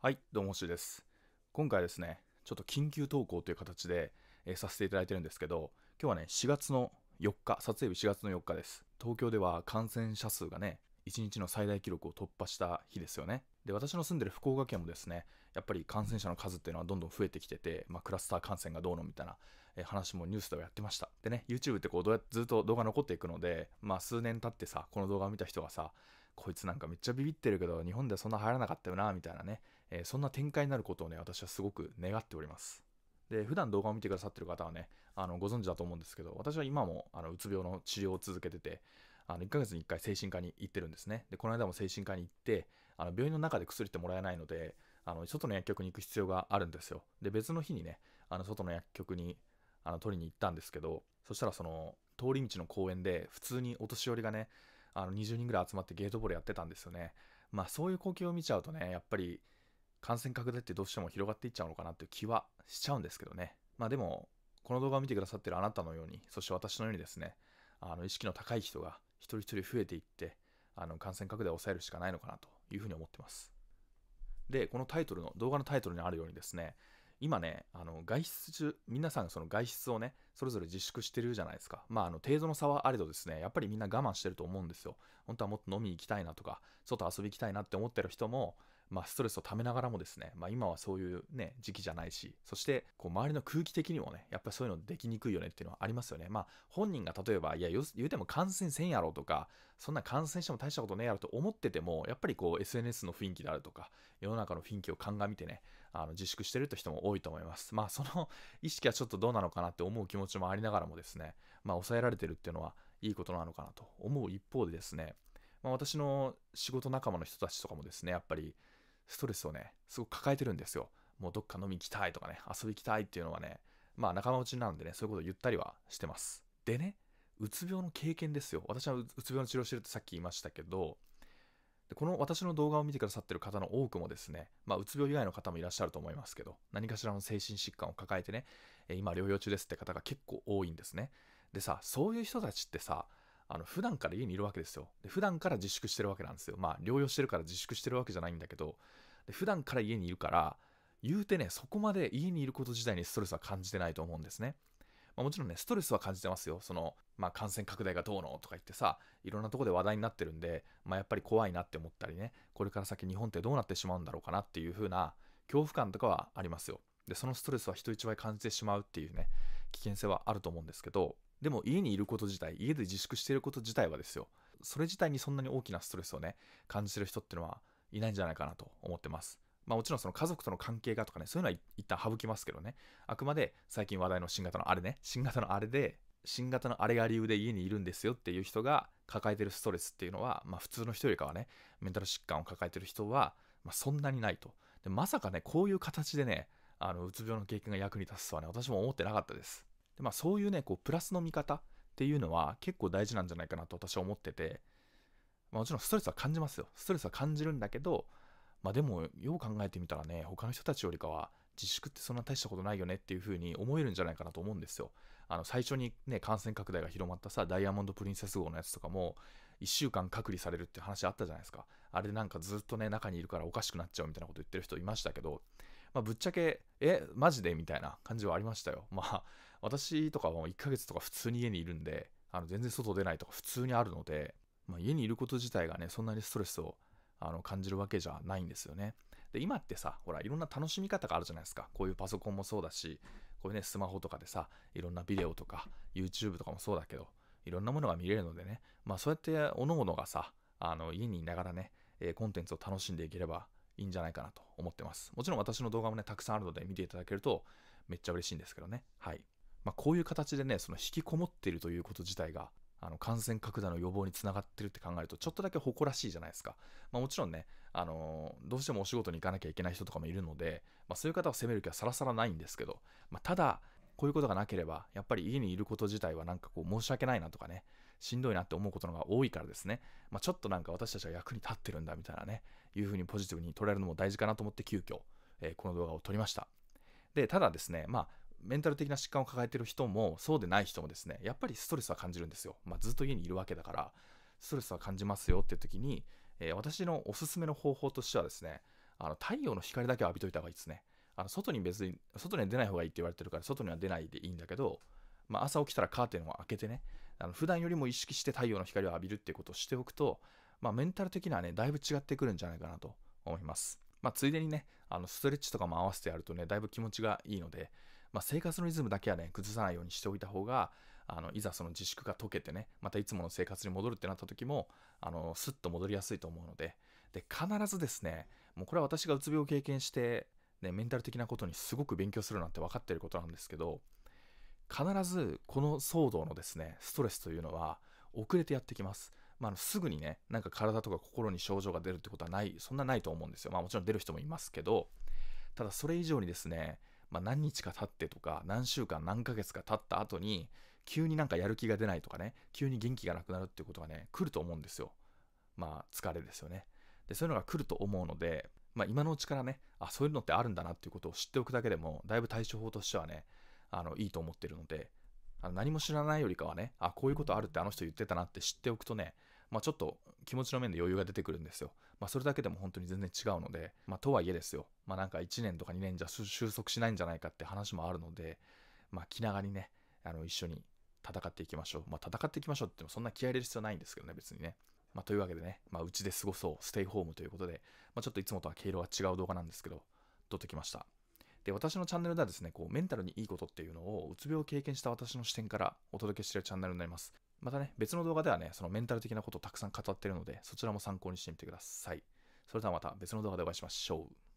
はい、どうもしです。今回ですね、ちょっと緊急投稿という形で、えー、させていただいてるんですけど、今日はね、4月の4日、撮影日4月の4日です。東京では感染者数がね、1日の最大記録を突破した日ですよね。で、私の住んでる福岡県もですね、やっぱり感染者の数っていうのはどんどん増えてきてて、まあ、クラスター感染がどうのみたいな、えー、話もニュースではやってました。でね、YouTube ってこうどうやずっと動画残っていくので、まあ、数年経ってさ、この動画を見た人がさ、こいつなんかめっちゃビビってるけど、日本ではそんな流行らなかったよな、みたいなね、えー、そんな展開になることをね、私はすごく願っております。で、普段動画を見てくださってる方はね、あの、ご存知だと思うんですけど、私は今も、あの、うつ病の治療を続けてて、あの、1ヶ月に1回精神科に行ってるんですね。で、この間も精神科に行って、あの、病院の中で薬ってもらえないので、あの、外の薬局に行く必要があるんですよ。で、別の日にね、あの、外の薬局に、あの、取りに行ったんですけど、そしたらその、通り道の公園で、普通にお年寄りがね、あの、20人ぐらい集まってゲートボールやってたんですよね。まあ、そういう光景を見ちゃうとね、やっぱり、感染拡大ってどうしても広がっていっちゃうのかなっていう気はしちゃうんですけどね。まあでも、この動画を見てくださってるあなたのように、そして私のようにですね、あの意識の高い人が一人一人増えていって、あの感染拡大を抑えるしかないのかなというふうに思ってます。で、このタイトルの、動画のタイトルにあるようにですね、今ね、あの外出中、皆さんその外出をね、それぞれ自粛してるじゃないですか。まあ、あの程度の差はあれどですね、やっぱりみんな我慢してると思うんですよ。本当はもっと飲みに行きたいなとか、外遊び行きたいなって思ってる人も、まあ、ストレスをためながらもですね、まあ、今はそういうね、時期じゃないし、そして、こう、周りの空気的にもね、やっぱりそういうのできにくいよねっていうのはありますよね。まあ、本人が例えば、いや、言うても感染せんやろとか、そんな感染しても大したことねえやろと思ってても、やっぱりこう、SNS の雰囲気であるとか、世の中の雰囲気を鑑みてね、あの自粛してると人も多いと思います。まあその 意識はちょっとどうなのかなって思う気持ちもありながらもですね、まあ抑えられてるっていうのはいいことなのかなと思う一方でですね、まあ、私の仕事仲間の人たちとかもですね、やっぱりストレスをね、すごく抱えてるんですよ。もうどっか飲み行きたいとかね、遊び行きたいっていうのはね、まあ仲間内なんでね、そういうことを言ったりはしてます。でね、うつ病の経験ですよ。私はうつ病の治療してるってさっき言いましたけど、でこの私の動画を見てくださってる方の多くもですね、まあ、うつ病以外の方もいらっしゃると思いますけど、何かしらの精神疾患を抱えてね、今療養中ですって方が結構多いんですね。でさ、そういう人たちってさ、あの普段から家にいるわけですよで。普段から自粛してるわけなんですよ。まあ、療養してるから自粛してるわけじゃないんだけど、で普段から家にいるから、言うてね、そこまで家にいること自体にストレスは感じてないと思うんですね。まあ、もちろんね、ストレスは感じてますよ。その、まあ、感染拡大がどうのとか言ってさ、いろんなとこで話題になってるんで、まあ、やっぱり怖いなって思ったりね、これから先日本ってどうなってしまうんだろうかなっていう風な恐怖感とかはありますよ。で、そのストレスは人一倍感じてしまうっていうね、危険性はあると思うんですけど、でも家にいること自体、家で自粛していること自体はですよ、それ自体にそんなに大きなストレスをね、感じてる人っていうのはいないんじゃないかなと思ってます。まあもちろんその家族との関係がとかね、そういうのは一旦省きますけどね。あくまで最近話題の新型のあれね、新型のあれで、新型のあれが理由で家にいるんですよっていう人が抱えてるストレスっていうのは、まあ普通の人よりかはね、メンタル疾患を抱えてる人は、まあそんなにないと。で、まさかね、こういう形でね、あの、うつ病の経験が役に立つとはね、私も思ってなかったです。で、まあそういうね、こう、プラスの見方っていうのは結構大事なんじゃないかなと私は思ってて、まあ、もちろんストレスは感じますよ。ストレスは感じるんだけど、まあでも、よう考えてみたらね、他の人たちよりかは、自粛ってそんな大したことないよねっていうふうに思えるんじゃないかなと思うんですよ。あの、最初にね、感染拡大が広まったさ、ダイヤモンド・プリンセス号のやつとかも、1週間隔離されるって話あったじゃないですか。あれでなんかずっとね、中にいるからおかしくなっちゃうみたいなこと言ってる人いましたけど、まあ、ぶっちゃけ、え、マジでみたいな感じはありましたよ。まあ、私とかはもう1ヶ月とか普通に家にいるんで、あの全然外出ないとか普通にあるので、まあ、家にいること自体がね、そんなにストレスをあの感じるわけじゃないんですよね。で、今ってさ、ほら、いろんな楽しみ方があるじゃないですか。こういうパソコンもそうだし、こういうね、スマホとかでさ、いろんなビデオとか、YouTube とかもそうだけど、いろんなものが見れるのでね、まあそうやって各々がさ、あの家にいながらね、えコンテンツを楽しんでいければいいんじゃないかなと思ってます。もちろん私の動画もね、たくさんあるので見ていただけるとめっちゃ嬉しいんですけどね。はい。まあこういう形でね、その引きこもっているということ自体があの感染拡大の予防につながってるって考えるとちょっとだけ誇らしいじゃないですか、まあ、もちろんね、あのー、どうしてもお仕事に行かなきゃいけない人とかもいるので、まあ、そういう方を責める気はさらさらないんですけど、まあ、ただこういうことがなければやっぱり家にいること自体はなんかこう申し訳ないなとかねしんどいなって思うことのが多いからですね、まあ、ちょっとなんか私たちは役に立ってるんだみたいなねいうふうにポジティブに捉えるのも大事かなと思って急遽、えー、この動画を撮りましたでただですねまあメンタル的な疾患を抱えてる人もそうでない人もですねやっぱりストレスは感じるんですよ、まあ、ずっと家にいるわけだからストレスは感じますよって時に、えー、私のおすすめの方法としてはですねあの太陽の光だけを浴びといた方がいいですねあの外に別に外には出ない方がいいって言われてるから外には出ないでいいんだけど、まあ、朝起きたらカーテンを開けてねあの普段よりも意識して太陽の光を浴びるっていうことをしておくと、まあ、メンタル的にはねだいぶ違ってくるんじゃないかなと思いますまあ、ついでにね、あのストレッチとかも合わせてやるとね、だいぶ気持ちがいいので、まあ、生活のリズムだけはね、崩さないようにしておいた方が、あのいざその自粛が解けてね、またいつもの生活に戻るってなった時も、あのすっと戻りやすいと思うので、で、必ずですね、もうこれは私がうつ病を経験して、ね、メンタル的なことにすごく勉強するなんて分かってることなんですけど、必ずこの騒動のですね、ストレスというのは、遅れてやってきます。まあ、すぐにね、なんか体とか心に症状が出るってことはない、そんなないと思うんですよ。まあもちろん出る人もいますけど、ただそれ以上にですね、まあ、何日か経ってとか、何週間、何ヶ月か経った後に、急になんかやる気が出ないとかね、急に元気がなくなるっていうことがね、来ると思うんですよ。まあ疲れですよね。で、そういうのが来ると思うので、まあ、今のうちからね、あ、そういうのってあるんだなっていうことを知っておくだけでも、だいぶ対処法としてはね、あの、いいと思ってるので、あの何も知らないよりかはね、あ、こういうことあるってあの人言ってたなって知っておくとね、まあ、ちょっと気持ちの面で余裕が出てくるんですよ。まあ、それだけでも本当に全然違うので、まあ、とはいえですよ。まあ、なんか1年とか2年じゃ収束しないんじゃないかって話もあるので、まあ、気長にね、あの、一緒に戦っていきましょう。まあ、戦っていきましょうってもそんな気合入れる必要ないんですけどね、別にね。まあ、というわけでね、まあ、うちで過ごそう、ステイホームということで、まあ、ちょっといつもとは毛色が違う動画なんですけど、撮ってきました。で、私のチャンネルではですね、こう、メンタルにいいことっていうのを、うつ病を経験した私の視点からお届けしているチャンネルになります。またね、別の動画ではね、そのメンタル的なことをたくさん語ってるので、そちらも参考にしてみてください。それではまた別の動画でお会いしましょう。